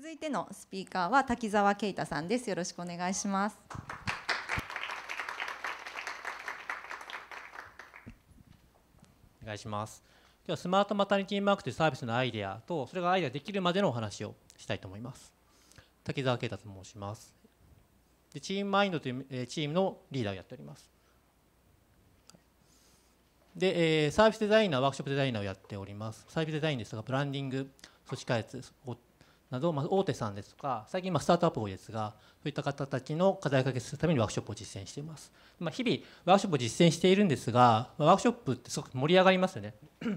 続いてのスピーカーは滝沢啓太さんです。よろしくお願いします。お願いします。今日はスマートマタニティマークというサービスのアイデアとそれがアイデアできるまでのお話をしたいと思います。滝沢啓太と申します。でチームマインドというチームのリーダーをやっております。で、えー、サービスデザイナー、ワークショップデザイナーをやっております。サービスデザインですとか、ブランディング、組織開発、など、まあ、大手さんですとか最近まスタートアップ多いですがそういった方たちの課題解決するためにワークショップを実践しています、まあ、日々ワークショップを実践しているんですがワークショップってすごく盛り上がりますよね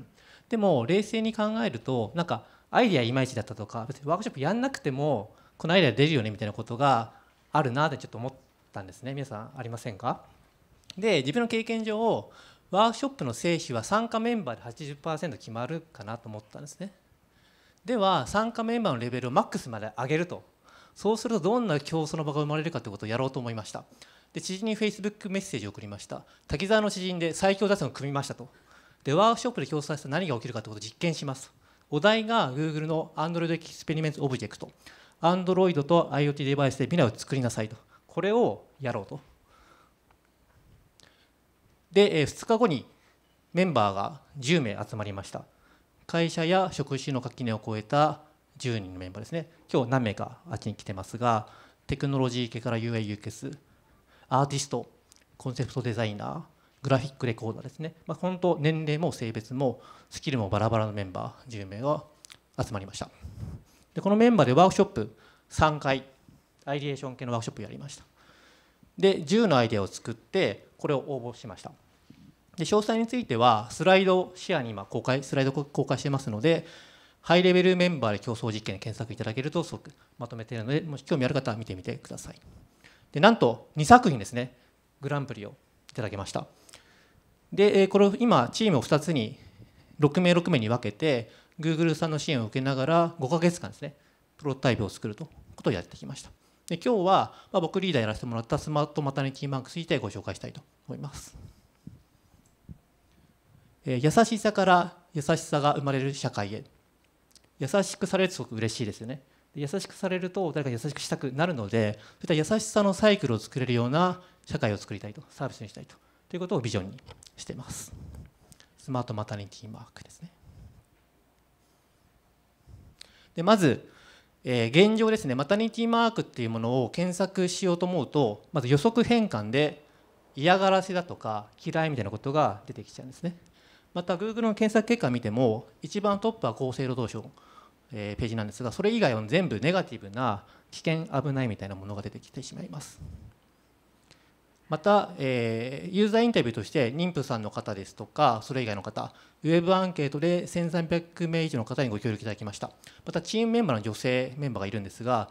でも冷静に考えるとなんかアイデアいまいちだったとか別にワークショップやんなくてもこのアイデア出るよねみたいなことがあるなってちょっと思ったんですね皆さんありませんかで自分の経験上ワークショップの成否は参加メンバーで80%決まるかなと思ったんですねでは参加メンバーのレベルをマックスまで上げるとそうするとどんな競争の場が生まれるかということをやろうと思いましたで知人にフェイスブックメッセージを送りました滝沢の知人で最強打線を組みましたとでワークショップで競争させら何が起きるかということを実験しますお題が Google の Android Experiments Object Android と IoT デバイスで未来を作りなさいとこれをやろうとで2日後にメンバーが10名集まりました会社や職種の垣根を超えた10人のメンバーですね今日何名かあっちに来てますがテクノロジー系から u a u s アーティストコンセプトデザイナーグラフィックレコーダーですね、まあ、本当年齢も性別もスキルもバラバラのメンバー10名が集まりましたでこのメンバーでワークショップ3回アイディエーション系のワークショップやりましたで10のアイデアを作ってこれを応募しましたで詳細についてはスライドシェアに今公開スライド公開してますのでハイレベルメンバーで競争実験で検索いただけるとすごくまとめているのでもし興味ある方は見てみてくださいでなんと2作品ですねグランプリをいただきましたでこれを今チームを2つに6名6名に分けて Google さんの支援を受けながら5ヶ月間ですねプロトタイプを作るとことをやってきましたで今日は、ま僕リーダーやらせてもらったスマートマタニティーマークについてご紹介したいと思います。え優しさから優しさが生まれる社会へ優しくされるとすごく嬉しいですよね優しくされると誰か優しくしたくなるのでそういった優しさのサイクルを作れるような社会を作りたいとサービスにしたいとということをビジョンにしていますスマートマタニティマークですねでまず、えー、現状ですねマタニティマークっていうものを検索しようと思うとまず予測変換で嫌がらせだとか嫌いみたいなことが出てきちゃうんですねまた Google の検索結果見ても一番トップは厚生労働省、えページなんですがそれ以外は全部ネガティブな危険危ないみたいなものが出てきてしまいますまた、えー、ユーザーインタビューとして妊婦さんの方ですとかそれ以外の方ウェブアンケートで1300名以上の方にご協力いただきましたまたチームメンバーの女性メンバーがいるんですが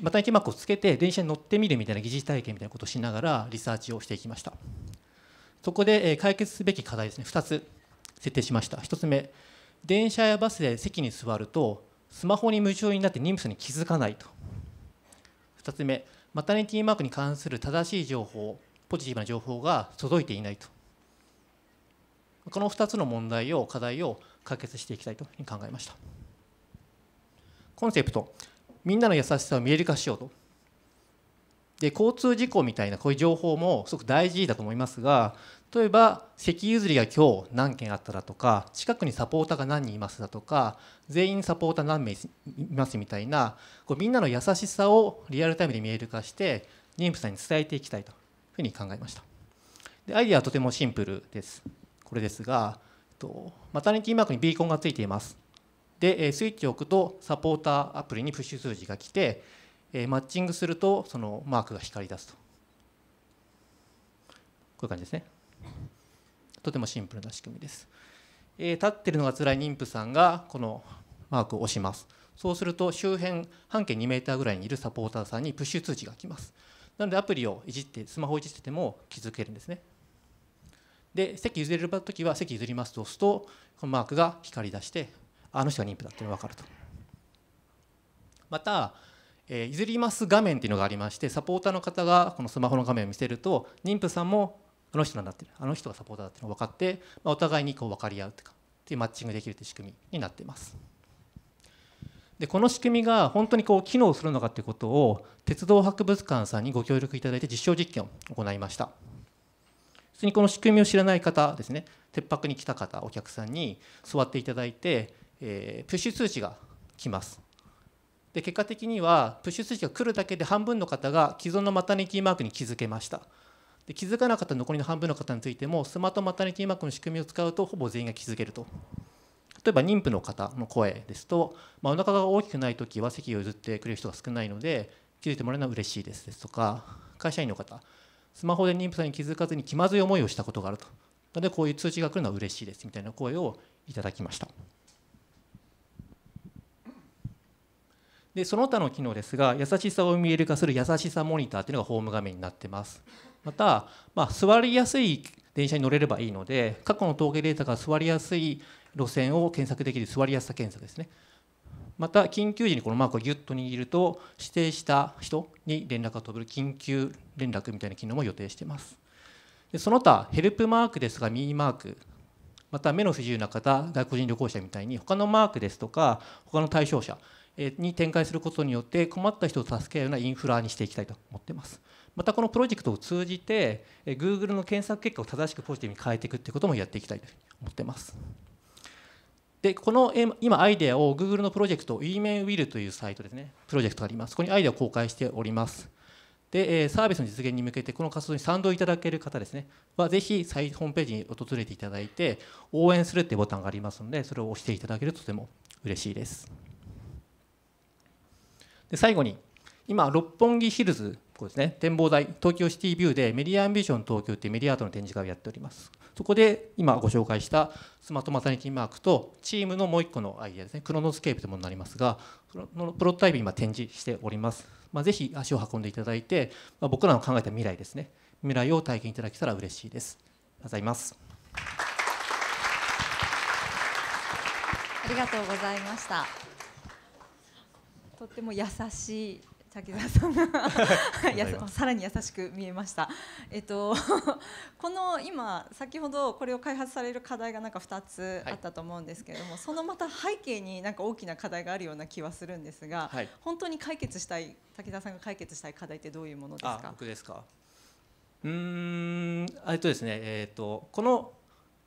また一幕をつけて電車に乗ってみるみたいな疑似体験みたいなことをしながらリサーチをしていきましたそこで解決すべき課題ですね2つ設定しました1つ目電車やバスで席に座るとスマホに夢中になって妊婦に気づかないと2つ目マタニティマークに関する正しい情報ポジティブな情報が届いていないとこの2つの問題を課題を解決していきたいと考えましたコンセプトみんなの優しさを見える化しようとで交通事故みたいなこういう情報もすごく大事だと思いますが例えば席譲りが今日何件あっただとか近くにサポーターが何人いますだとか全員サポーター何名いますみたいなこうみんなの優しさをリアルタイムで見える化して妊婦さんに伝えていきたいというふうに考えましたでアイデアはとてもシンプルですこれですがマタニティマークにビーコンがついていますでスイッチを置くとサポーターアプリにプッシュ数字が来てマッチングするとそのマークが光り出すとこういう感じですねとてもシンプルな仕組みです、えー、立ってるのが辛い妊婦さんがこのマークを押しますそうすると周辺半径2メーターぐらいにいるサポーターさんにプッシュ通知が来ますなのでアプリをいじってスマホをいじってても気づけるんですねで席譲れる時は席譲りますと押すとこのマークが光り出してあの人が妊婦だっていうのが分かるとまた、えー、譲ります画面っていうのがありましてサポーターの方がこのスマホの画面を見せると妊婦さんもあの人なんだってあの人がサポーターだっていうのが分かって、まあ、お互いにこう分かり合うとかっていうマッチングできるという仕組みになっています。でこの仕組みが本当にこう機能するのかということを鉄道博物館さんにご協力いただいて実証実験を行いました普通にこの仕組みを知らない方ですね鉄泊に来た方お客さんに座っていただいて、えー、プッシュ通知が来ますで結果的にはプッシュ通知が来るだけで半分の方が既存のマタニティーマークに気づけましたで気づかなかった残りの半分の方についてもスマートマタニティマークの仕組みを使うとほぼ全員が気づけると例えば妊婦の方の声ですと、まあ、お腹が大きくない時は席を譲ってくれる人が少ないので気づいてもらえるのは嬉しいですですとか会社員の方スマホで妊婦さんに気づかずに気まずい思いをしたことがあるとなのでこういう通知が来るのは嬉しいですみたいな声をいただきました。でその他の機能ですが優しさを見える化する優しさモニターというのがホーム画面になってますまた、まあ、座りやすい電車に乗れればいいので過去の統計データが座りやすい路線を検索できる座りやすさ検索ですねまた緊急時にこのマークをギュッと握ると指定した人に連絡が飛ぶ緊急連絡みたいな機能も予定していますでその他ヘルプマークですがミニマークまた目の不自由な方外国人旅行者みたいに他のマークですとか他の対象者に展開することによって困った人を助けるようなインフラにしていきたいと思ってます。またこのプロジェクトを通じて Google の検索結果を正しくポジティブに変えていくってこともやっていきたいと思ってます。でこの今アイデアを Google のプロジェクト eMailWill というサイトですねプロジェクトがあります。ここにアイデアを公開しております。でサービスの実現に向けてこの活動に賛同いただける方ですねはぜひホームページに訪れていただいて応援するってボタンがありますのでそれを押していただけるととても嬉しいです。で最後に今六本木ヒルズこうですね展望台東京シティビューでメディアアンビション東京っていうメディアアートの展示会をやっておりますそこで今ご紹介したスマートマタニティマークとチームのもう一個のアイデアですねクロノスケープというものになりますがのプロトタイプ今展示しております、まあ、ぜひ足を運んでいただいて、まあ、僕らの考えた未来ですね未来を体験いただけたら嬉しいですありがとうございますありがとうございましたとっても優しい滝田さんがさらに優しく見えました。えっと この今先ほどこれを開発される課題がなんか2つあったと思うんですけれども、はい、そのまた背景になんか大きな課題があるような気はするんですが、はい、本当に解決したい滝田さんが解決したい課題ってどういうものですか？僕ですか。うん、えっとですね、えー、っとこの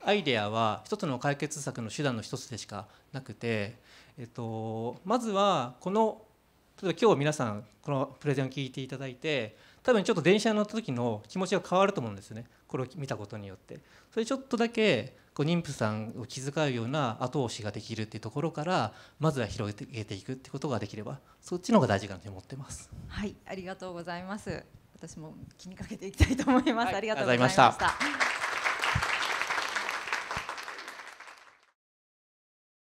アイデアは一つの解決策の手段の一つでしかなくて、えっとまずはこの例えば今日皆さんこのプレゼンを聞いていただいて多分ちょっと電車に乗った時の気持ちが変わると思うんですねこれを見たことによってそれちょっとだけこう妊婦さんを気遣うような後押しができるっていうところからまずは広げていくってことができればそっちの方が大事かなと思ってますはいありがとうございます私も気にかけていきたいと思います、はい、ありがとうございました